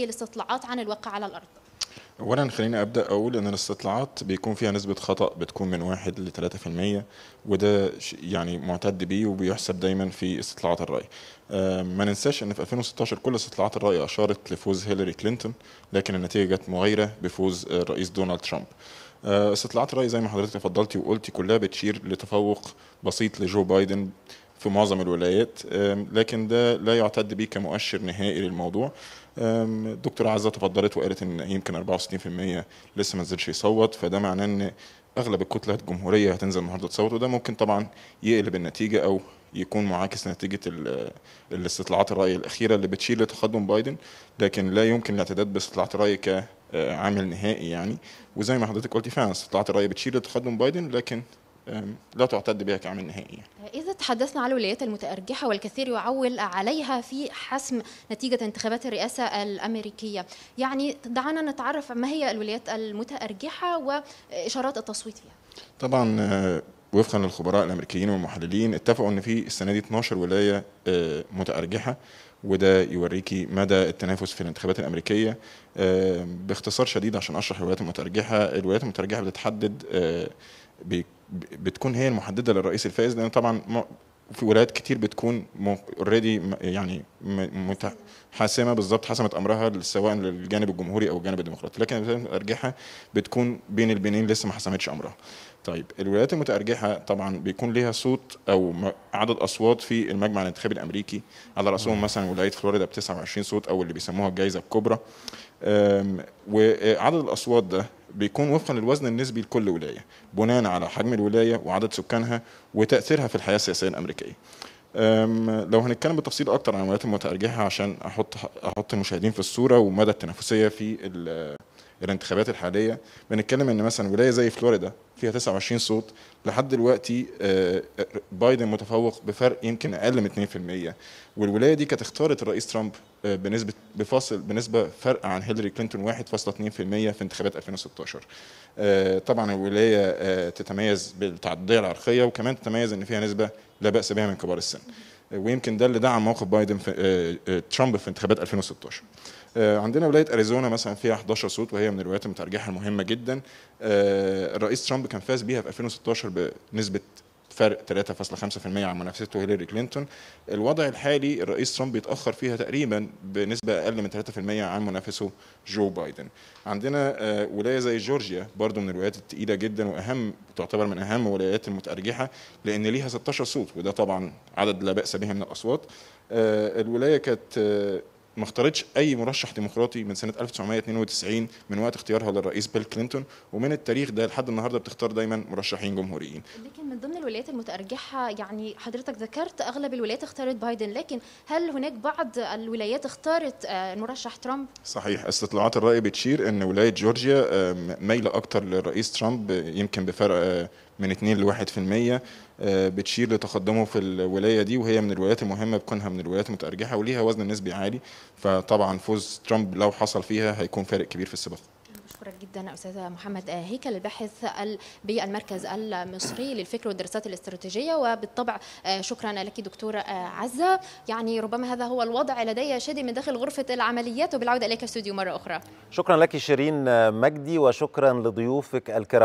الاستطلاعات عن الواقع على الأرض اولا خليني ابدا اقول ان الاستطلاعات بيكون فيها نسبه خطا بتكون من 1 ل 3% وده يعني معتد بيه وبيحسب دايما في استطلاعات الراي آه، ما ننساش ان في 2016 كل استطلاعات الراي اشارت لفوز هيلاري كلينتون لكن النتيجه جت مغايره بفوز الرئيس دونالد ترامب آه، استطلاعات الراي زي ما حضرتك تفضلتي وقلتي كلها بتشير لتفوق بسيط لجو بايدن في معظم الولايات لكن ده لا يعتد به كمؤشر نهائي للموضوع الدكتورة عزة تفضلت وقالت ان يمكن 64% لسه ما نزلش يصوت فده معناه ان اغلب الكتله الجمهوريه هتنزل النهارده تصوت وده ممكن طبعا يقلب النتيجه او يكون معاكس نتيجه الاستطلاعات الراي الاخيره اللي بتشير لتقدم بايدن لكن لا يمكن الاعتداد باستطلاعات الراي كعامل نهائي يعني وزي ما حضرتك قلتي فعلا استطلاعات الراي بتشير لتقدم بايدن لكن لا تعتد بها كعامل نهائي إذا تحدثنا عن الولايات المتأرجحة والكثير يعول عليها في حسم نتيجة انتخابات الرئاسة الأمريكية يعني دعنا نتعرف ما هي الولايات المتأرجحة وإشارات التصويت فيها طبعا آه، وفقا للخبراء الامريكيين والمحللين اتفقوا ان في السنه دي 12 ولايه آه، متارجحه وده يوريكي مدى التنافس في الانتخابات الامريكيه آه، باختصار شديد عشان اشرح الولايات المتارجحه الولايات المتارجحه بتتحدد بتكون هي المحدده للرئيس الفائز لان طبعا في ولايات كتير بتكون اوريدي يعني حاسمه بالظبط حسمت امرها سواء للجانب الجمهوري او الجانب الديمقراطي لكن الولايات المتارجحه بتكون بين البنين لسه ما حسمتش امرها طيب الولايات المتارجحه طبعا بيكون ليها صوت او عدد اصوات في المجمع الانتخابي الامريكي على راسهم مثلا ولايه فلوريدا ب 29 صوت او اللي بيسموها الجائزه الكبرى وعدد الاصوات ده بيكون وفقا للوزن النسبي لكل ولايه بناء على حجم الولايه وعدد سكانها وتاثيرها في الحياه السياسيه الامريكيه لو هنتكلم بالتفصيل اكتر عن الولايات المتارجحه عشان احط احط المشاهدين في الصوره ومدى التنافسيه في الانتخابات الحاليه بنتكلم ان مثلا ولايه زي فلوريدا فيها 29 صوت لحد دلوقتي آه، آه، بايدن متفوق بفرق يمكن اقل من 2% والولايه دي كانت اختارت الرئيس ترامب آه، بنسبه بفاصل بنسبه فرق عن هيلاري كلينتون 1.2% في انتخابات 2016 طبعا الولايه تتميز بالتعدديه العرقيه وكمان تتميز ان فيها نسبه لا باس بها من كبار السن ويمكن ده اللي دعم موقف بايدن في آه، آه، ترامب في انتخابات 2016 آه، عندنا ولايه اريزونا مثلا فيها 11 صوت وهي من الولايات المترجحه المهمه جدا الرئيس ترامب كان فاز بيها في 2016 بنسبه فرق 3.5% عن منافسته هيلاري كلينتون الوضع الحالي الرئيس ترامب بيتاخر فيها تقريبا بنسبه اقل من 3% عن منافسه جو بايدن عندنا آه، ولايه زي جورجيا برضو من الولايات الثقيله جدا واهم تعتبر من اهم الولايات المتارجحه لان ليها 16 صوت وده طبعا عدد لا باس به من الاصوات آه، الولايه كانت آه، ما اختارتش اي مرشح ديمقراطي من سنه 1992 من وقت اختيارها للرئيس بيل كلينتون ومن التاريخ ده لحد النهارده بتختار دايما مرشحين جمهوريين لكن من ضمن الولايات المتارجحه يعني حضرتك ذكرت اغلب الولايات اختارت بايدن لكن هل هناك بعض الولايات اختارت آه، المرشح ترامب صحيح استطلاعات الراي بتشير ان ولايه جورجيا آه، مايله اكتر للرئيس ترامب يمكن بفرق آه، من 2 ل 1% بتشير لتقدمه في الولايه دي وهي من الولايات المهمه بكونها من الولايات المتارجحه وليها وزن نسبي عالي فطبعا فوز ترامب لو حصل فيها هيكون فارق كبير في السباق بشكرك جدا استاذ محمد آه، هيكل الباحث بالمركز المصري للفكر والدراسات الاستراتيجيه وبالطبع آه، شكرا لك دكتور آه، عزه يعني ربما هذا هو الوضع لدي شادي من داخل غرفه العمليات وبالعوده اليك استوديو مره اخرى شكرا لك شيرين مجدي وشكرا لضيوفك الكرام